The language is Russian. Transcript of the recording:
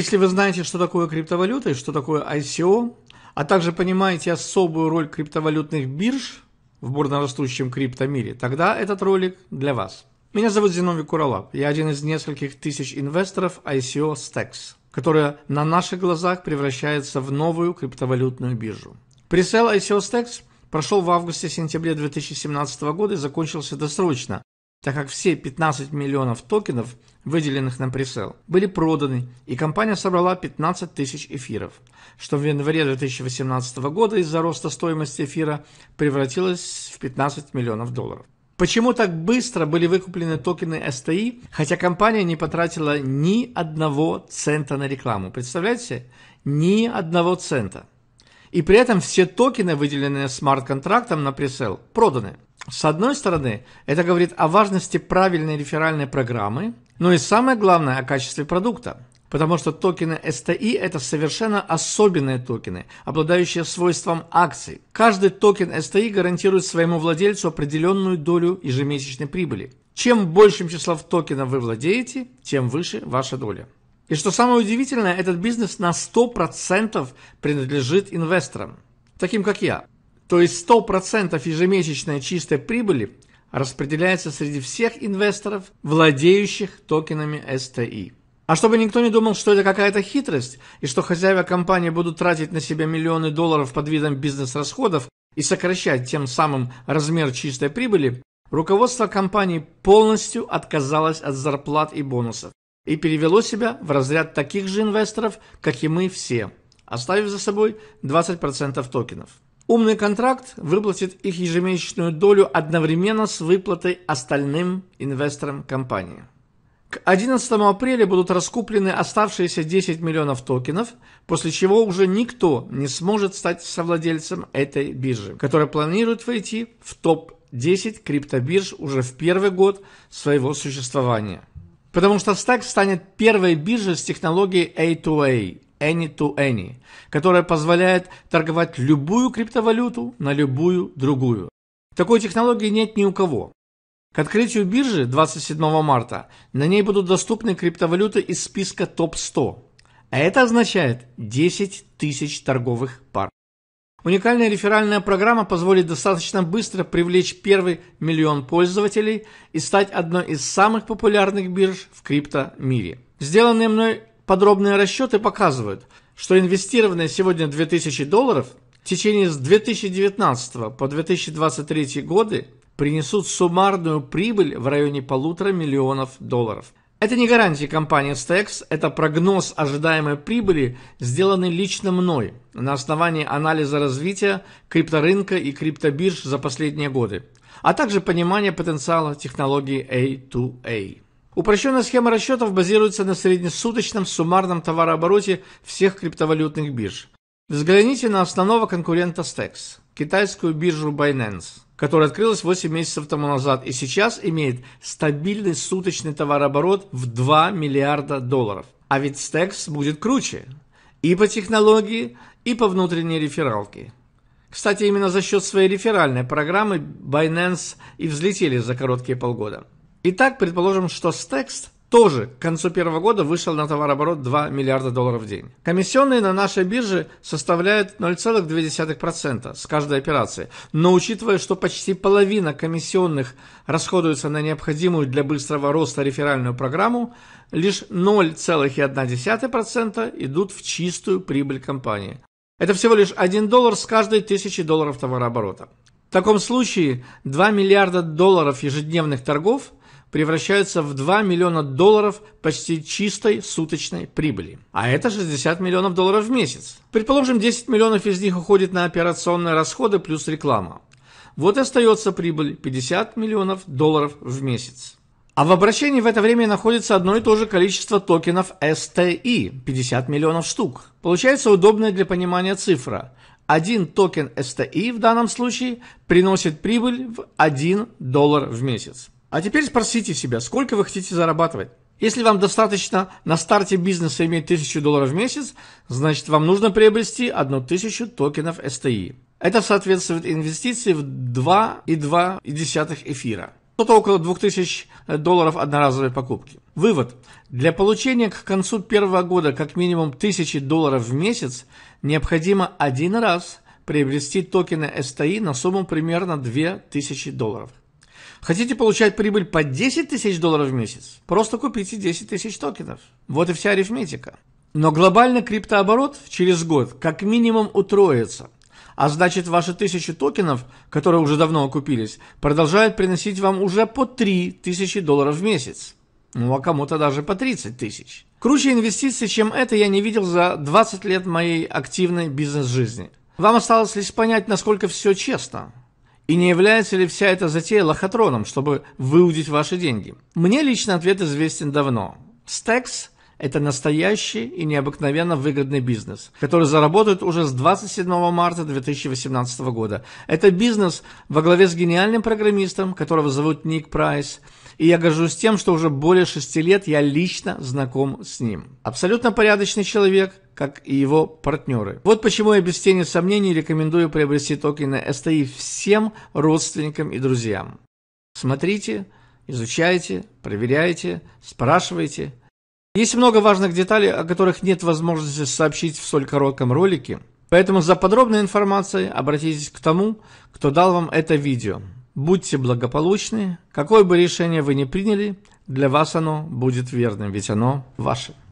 Если вы знаете, что такое криптовалюта и что такое ICO, а также понимаете особую роль криптовалютных бирж в бурно растущем криптомире, тогда этот ролик для вас. Меня зовут Зиновий Куралап. Я один из нескольких тысяч инвесторов ICO Stacks, которая на наших глазах превращается в новую криптовалютную биржу. Пресел ICO Stacks прошел в августе-сентябре 2017 года и закончился досрочно так как все 15 миллионов токенов, выделенных на пресел, были проданы, и компания собрала 15 тысяч эфиров, что в январе 2018 года из-за роста стоимости эфира превратилось в 15 миллионов долларов. Почему так быстро были выкуплены токены STI, хотя компания не потратила ни одного цента на рекламу? Представляете? Ни одного цента. И при этом все токены, выделенные смарт-контрактом на пресел, проданы. С одной стороны, это говорит о важности правильной реферальной программы, но и самое главное о качестве продукта. Потому что токены STI – это совершенно особенные токены, обладающие свойством акций. Каждый токен STI гарантирует своему владельцу определенную долю ежемесячной прибыли. Чем большим числом токенов вы владеете, тем выше ваша доля. И что самое удивительное, этот бизнес на 100% принадлежит инвесторам, таким как я. То есть 100% ежемесячной чистой прибыли распределяется среди всех инвесторов, владеющих токенами STI. А чтобы никто не думал, что это какая-то хитрость, и что хозяева компании будут тратить на себя миллионы долларов под видом бизнес-расходов и сокращать тем самым размер чистой прибыли, руководство компании полностью отказалось от зарплат и бонусов и перевело себя в разряд таких же инвесторов, как и мы все, оставив за собой 20% токенов. Умный контракт выплатит их ежемесячную долю одновременно с выплатой остальным инвесторам компании. К 11 апреля будут раскуплены оставшиеся 10 миллионов токенов, после чего уже никто не сможет стать совладельцем этой биржи, которая планирует войти в топ-10 криптобирж уже в первый год своего существования. Потому что Stack станет первой биржей с технологией A2A Any-to-Any, -any, которая позволяет торговать любую криптовалюту на любую другую. Такой технологии нет ни у кого. К открытию биржи 27 марта на ней будут доступны криптовалюты из списка топ-100, а это означает 10 тысяч торговых пар. Уникальная реферальная программа позволит достаточно быстро привлечь первый миллион пользователей и стать одной из самых популярных бирж в крипто мире. Сделанные мной Подробные расчеты показывают, что инвестированные сегодня 2000 долларов в течение с 2019 по 2023 годы принесут суммарную прибыль в районе полутора миллионов долларов. Это не гарантии компании Stex, это прогноз ожидаемой прибыли, сделанный лично мной на основании анализа развития крипторынка и криптобирж за последние годы, а также понимания потенциала технологии A2A. Упрощенная схема расчетов базируется на среднесуточном суммарном товарообороте всех криптовалютных бирж. Взгляните на основного конкурента Stex, китайскую биржу Binance, которая открылась 8 месяцев тому назад и сейчас имеет стабильный суточный товарооборот в 2 миллиарда долларов. А ведь Stex будет круче и по технологии, и по внутренней рефералке. Кстати, именно за счет своей реферальной программы Binance и взлетели за короткие полгода. Итак, предположим, что Stext тоже к концу первого года вышел на товарооборот 2 миллиарда долларов в день. Комиссионные на нашей бирже составляют 0,2% с каждой операции, но учитывая, что почти половина комиссионных расходуется на необходимую для быстрого роста реферальную программу, лишь 0,1% идут в чистую прибыль компании. Это всего лишь 1 доллар с каждой тысячи долларов товарооборота. В таком случае 2 миллиарда долларов ежедневных торгов – превращаются в 2 миллиона долларов почти чистой суточной прибыли. А это 60 миллионов долларов в месяц. Предположим, 10 миллионов из них уходит на операционные расходы плюс реклама. Вот и остается прибыль 50 миллионов долларов в месяц. А в обращении в это время находится одно и то же количество токенов STI – 50 миллионов штук. Получается удобная для понимания цифра. Один токен STI в данном случае приносит прибыль в 1 доллар в месяц. А теперь спросите себя, сколько вы хотите зарабатывать? Если вам достаточно на старте бизнеса иметь 1000 долларов в месяц, значит вам нужно приобрести 1000 токенов STI. Это соответствует инвестиции в 2,2 эфира. Что-то около 2000 долларов одноразовой покупки. Вывод. Для получения к концу первого года как минимум 1000 долларов в месяц необходимо один раз приобрести токены STI на сумму примерно 2000 долларов. Хотите получать прибыль по 10 тысяч долларов в месяц? Просто купите 10 тысяч токенов. Вот и вся арифметика. Но глобальный криптооборот через год как минимум утроится. А значит, ваши тысячи токенов, которые уже давно окупились, продолжают приносить вам уже по 3 тысячи долларов в месяц. Ну, а кому-то даже по 30 тысяч. Круче инвестиций, чем это, я не видел за 20 лет моей активной бизнес-жизни. Вам осталось лишь понять, насколько все честно. И не является ли вся эта затея лохотроном, чтобы выудить ваши деньги? Мне лично ответ известен давно. Стекс это настоящий и необыкновенно выгодный бизнес, который заработает уже с 27 марта 2018 года. Это бизнес во главе с гениальным программистом, которого зовут Ник Прайс, и я горжусь тем, что уже более шести лет я лично знаком с ним. Абсолютно порядочный человек, как и его партнеры. Вот почему я без тени сомнений рекомендую приобрести токены STI всем родственникам и друзьям. Смотрите, изучайте, проверяйте, спрашивайте есть много важных деталей, о которых нет возможности сообщить в столь коротком ролике, поэтому за подробной информацией обратитесь к тому, кто дал вам это видео. Будьте благополучны, какое бы решение вы ни приняли, для вас оно будет верным, ведь оно ваше.